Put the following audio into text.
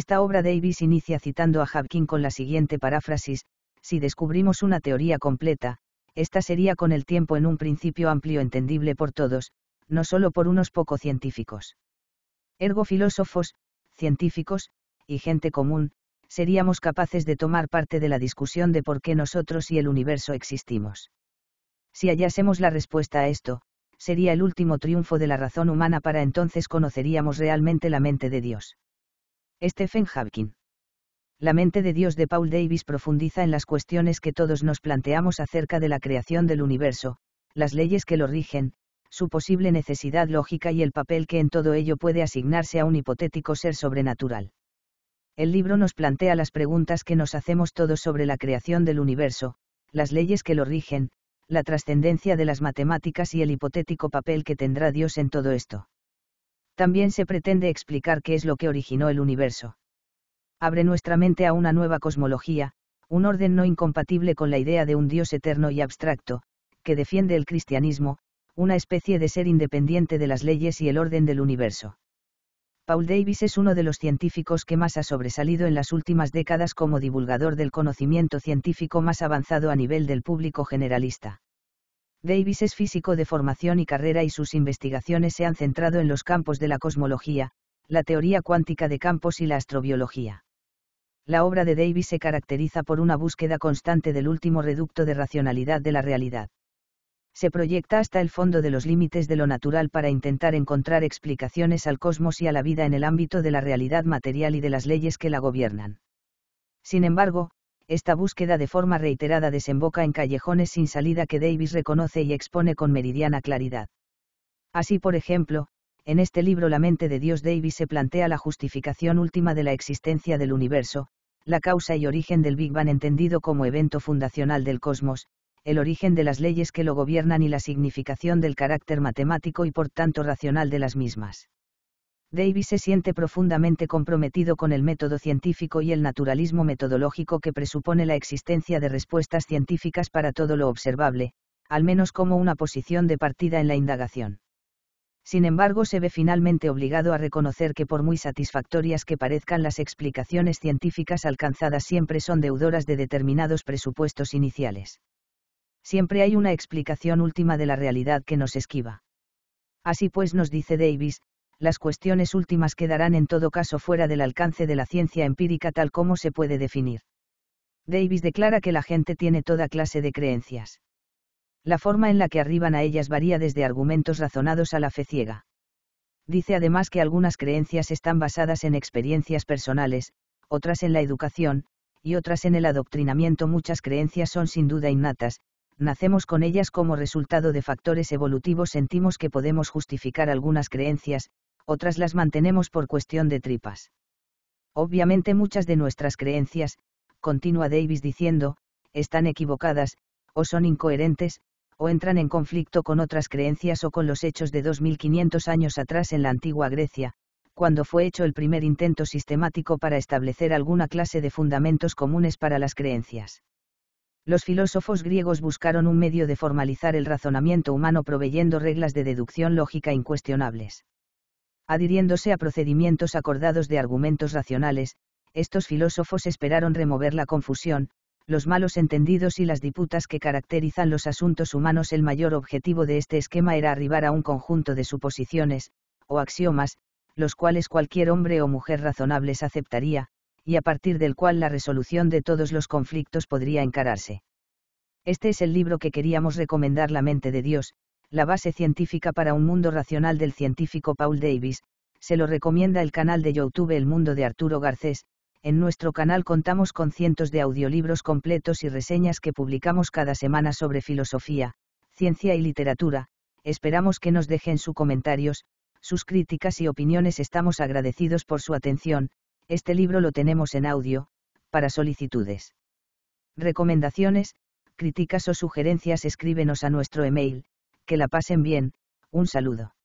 Esta obra Davis inicia citando a Hawking con la siguiente paráfrasis, si descubrimos una teoría completa, esta sería con el tiempo en un principio amplio entendible por todos, no solo por unos pocos científicos. Ergo filósofos, científicos, y gente común, seríamos capaces de tomar parte de la discusión de por qué nosotros y el universo existimos. Si hallásemos la respuesta a esto, sería el último triunfo de la razón humana para entonces conoceríamos realmente la mente de Dios. Stephen Hawking. La mente de Dios de Paul Davis profundiza en las cuestiones que todos nos planteamos acerca de la creación del universo, las leyes que lo rigen, su posible necesidad lógica y el papel que en todo ello puede asignarse a un hipotético ser sobrenatural. El libro nos plantea las preguntas que nos hacemos todos sobre la creación del universo, las leyes que lo rigen, la trascendencia de las matemáticas y el hipotético papel que tendrá Dios en todo esto también se pretende explicar qué es lo que originó el universo. Abre nuestra mente a una nueva cosmología, un orden no incompatible con la idea de un Dios eterno y abstracto, que defiende el cristianismo, una especie de ser independiente de las leyes y el orden del universo. Paul Davis es uno de los científicos que más ha sobresalido en las últimas décadas como divulgador del conocimiento científico más avanzado a nivel del público generalista. Davis es físico de formación y carrera y sus investigaciones se han centrado en los campos de la cosmología, la teoría cuántica de campos y la astrobiología. La obra de Davis se caracteriza por una búsqueda constante del último reducto de racionalidad de la realidad. Se proyecta hasta el fondo de los límites de lo natural para intentar encontrar explicaciones al cosmos y a la vida en el ámbito de la realidad material y de las leyes que la gobiernan. Sin embargo, esta búsqueda de forma reiterada desemboca en callejones sin salida que Davis reconoce y expone con meridiana claridad. Así, por ejemplo, en este libro La mente de Dios Davis se plantea la justificación última de la existencia del universo, la causa y origen del Big Bang entendido como evento fundacional del cosmos, el origen de las leyes que lo gobiernan y la significación del carácter matemático y por tanto racional de las mismas. Davis se siente profundamente comprometido con el método científico y el naturalismo metodológico que presupone la existencia de respuestas científicas para todo lo observable, al menos como una posición de partida en la indagación. Sin embargo, se ve finalmente obligado a reconocer que por muy satisfactorias que parezcan las explicaciones científicas alcanzadas siempre son deudoras de determinados presupuestos iniciales. Siempre hay una explicación última de la realidad que nos esquiva. Así pues nos dice Davis, las cuestiones últimas quedarán en todo caso fuera del alcance de la ciencia empírica tal como se puede definir. Davis declara que la gente tiene toda clase de creencias. La forma en la que arriban a ellas varía desde argumentos razonados a la fe ciega. Dice además que algunas creencias están basadas en experiencias personales, otras en la educación, y otras en el adoctrinamiento. Muchas creencias son sin duda innatas, nacemos con ellas como resultado de factores evolutivos, sentimos que podemos justificar algunas creencias, otras las mantenemos por cuestión de tripas. Obviamente muchas de nuestras creencias, continúa Davis diciendo, están equivocadas, o son incoherentes, o entran en conflicto con otras creencias o con los hechos de 2500 años atrás en la antigua Grecia, cuando fue hecho el primer intento sistemático para establecer alguna clase de fundamentos comunes para las creencias. Los filósofos griegos buscaron un medio de formalizar el razonamiento humano proveyendo reglas de deducción lógica incuestionables adhiriéndose a procedimientos acordados de argumentos racionales, estos filósofos esperaron remover la confusión, los malos entendidos y las diputas que caracterizan los asuntos humanos. El mayor objetivo de este esquema era arribar a un conjunto de suposiciones, o axiomas, los cuales cualquier hombre o mujer razonables aceptaría, y a partir del cual la resolución de todos los conflictos podría encararse. Este es el libro que queríamos recomendar La mente de Dios, la base científica para un mundo racional del científico Paul Davis, se lo recomienda el canal de YouTube El Mundo de Arturo Garcés. En nuestro canal contamos con cientos de audiolibros completos y reseñas que publicamos cada semana sobre filosofía, ciencia y literatura. Esperamos que nos dejen sus comentarios, sus críticas y opiniones. Estamos agradecidos por su atención. Este libro lo tenemos en audio, para solicitudes. Recomendaciones, críticas o sugerencias escríbenos a nuestro email que la pasen bien, un saludo.